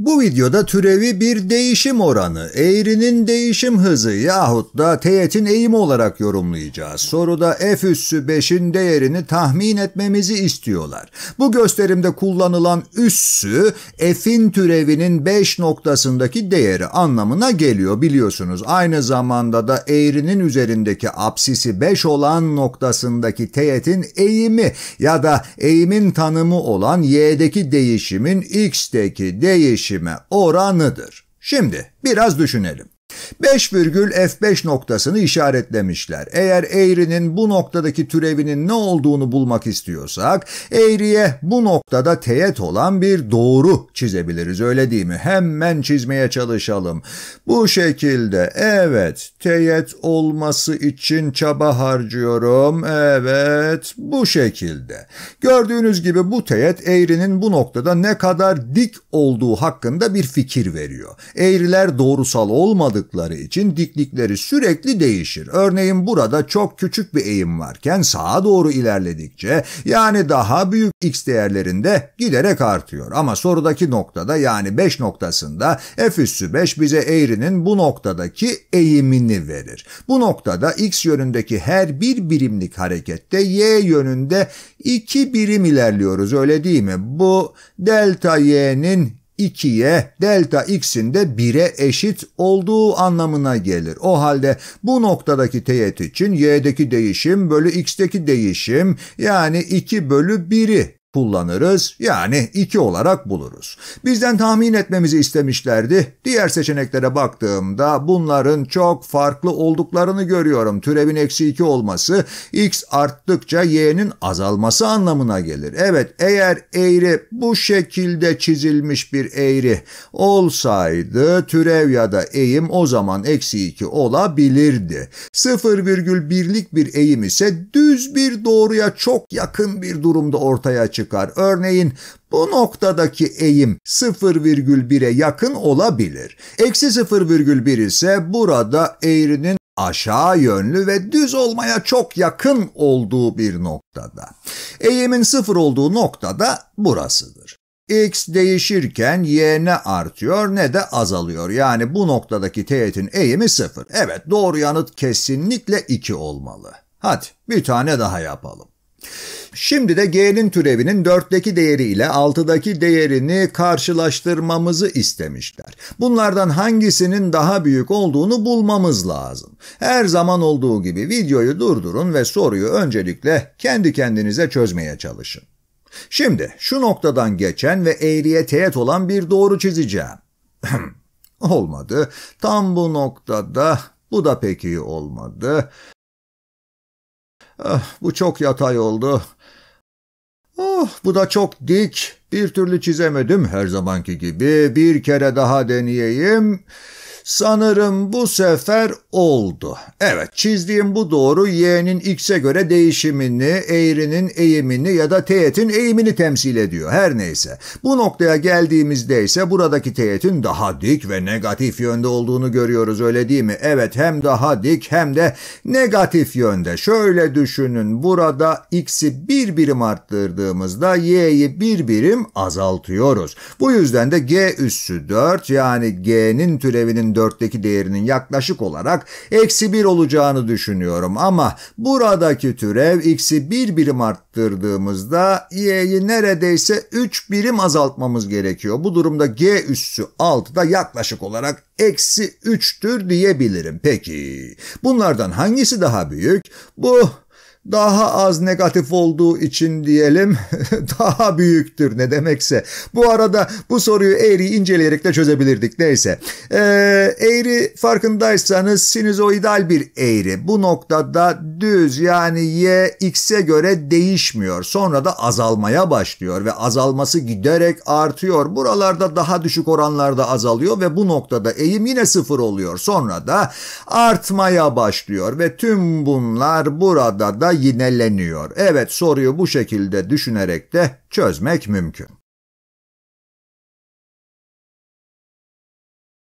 Bu videoda türevi bir değişim oranı, eğrinin değişim hızı yahut da teğetin eğimi olarak yorumlayacağız. Soruda f üssü 5'in değerini tahmin etmemizi istiyorlar. Bu gösterimde kullanılan üssü f'in türevinin 5 noktasındaki değeri anlamına geliyor biliyorsunuz. Aynı zamanda da eğrinin üzerindeki apsisi 5 olan noktasındaki teğetin eğimi ya da eğimin tanımı olan y'deki değişimin x'teki değişimi değişime oranıdır. Şimdi biraz düşünelim. 5 F5 noktasını işaretlemişler. Eğer eğrinin bu noktadaki türevinin ne olduğunu bulmak istiyorsak eğriye bu noktada teğet olan bir doğru çizebiliriz öyle değil mi? Hemen çizmeye çalışalım. Bu şekilde evet teğet olması için çaba harcıyorum. Evet bu şekilde. Gördüğünüz gibi bu teğet eğrinin bu noktada ne kadar dik olduğu hakkında bir fikir veriyor. Eğriler doğrusal olmadık olmadıkları için diklikleri sürekli değişir. Örneğin burada çok küçük bir eğim varken sağa doğru ilerledikçe yani daha büyük x değerlerinde giderek artıyor. Ama sorudaki noktada yani 5 noktasında f üssü 5 bize eğrinin bu noktadaki eğimini verir. Bu noktada x yönündeki her bir birimlik harekette y yönünde 2 birim ilerliyoruz öyle değil mi? Bu delta y'nin 2'ye delta x'in de 1'e eşit olduğu anlamına gelir. O halde bu noktadaki teğet için y'deki değişim bölü x'teki değişim yani 2 bölü 1'i kullanırız yani 2 olarak buluruz. Bizden tahmin etmemizi istemişlerdi. Diğer seçeneklere baktığımda bunların çok farklı olduklarını görüyorum. Türevin eksi 2 olması x arttıkça y'nin azalması anlamına gelir. Evet eğer eğri bu şekilde çizilmiş bir eğri olsaydı türev ya da eğim o zaman eksi 2 olabilirdi. 0,1'lik bir eğim ise düz bir doğruya çok yakın bir durumda ortaya çıkıyor çıkar. Örneğin bu noktadaki eğim 0,1'e yakın olabilir. Eksi 0,1 ise burada eğrinin aşağı yönlü ve düz olmaya çok yakın olduğu bir noktada. Eğimin sıfır olduğu noktada burasıdır x değişirken y ne artıyor ne de azalıyor. Yani bu noktadaki teğetin eğimi sıfır. Evet doğru yanıt kesinlikle 2 olmalı. Hadi bir tane daha yapalım. Şimdi de G'nin türevinin 4'teki değeri ile 6'daki değerini karşılaştırmamızı istemişler. Bunlardan hangisinin daha büyük olduğunu bulmamız lazım. Her zaman olduğu gibi videoyu durdurun ve soruyu öncelikle kendi kendinize çözmeye çalışın. Şimdi şu noktadan geçen ve eğriye teğet olan bir doğru çizeceğim. olmadı. Tam bu noktada bu da pek iyi olmadı. Ah, bu çok yatay oldu. Oh, bu da çok dik. Bir türlü çizemedim her zamanki gibi. Bir kere daha deneyeyim. Sanırım bu sefer oldu. Evet çizdiğim bu doğru y'nin x'e göre değişimini, eğrinin eğimini ya da teğetin eğimini temsil ediyor. Her neyse. Bu noktaya geldiğimizde ise buradaki teğetin daha dik ve negatif yönde olduğunu görüyoruz öyle değil mi? Evet hem daha dik hem de negatif yönde. Şöyle düşünün burada x'i bir birim arttırdığımızda y'yi bir birim azaltıyoruz. Bu yüzden de g üssü 4 yani g'nin türevinin 2004'teki değerinin yaklaşık olarak eksi 1 olacağını düşünüyorum ama buradaki türev x'i 1 birim arttırdığımızda y'yi neredeyse 3 birim azaltmamız gerekiyor. Bu durumda g üssü da yaklaşık olarak eksi 3'tür diyebilirim. Peki bunlardan hangisi daha büyük? Bu daha az negatif olduğu için diyelim daha büyüktür ne demekse. Bu arada bu soruyu eğri inceleyerek de çözebilirdik neyse. Ee, eğri farkındaysanız sinüzoidal bir eğri. Bu noktada düz yani y x'e göre değişmiyor. Sonra da azalmaya başlıyor ve azalması giderek artıyor. Buralarda daha düşük oranlarda azalıyor ve bu noktada eğim yine sıfır oluyor. Sonra da artmaya başlıyor ve tüm bunlar burada da yineleniyor. Evet soruyu bu şekilde düşünerek de çözmek mümkün.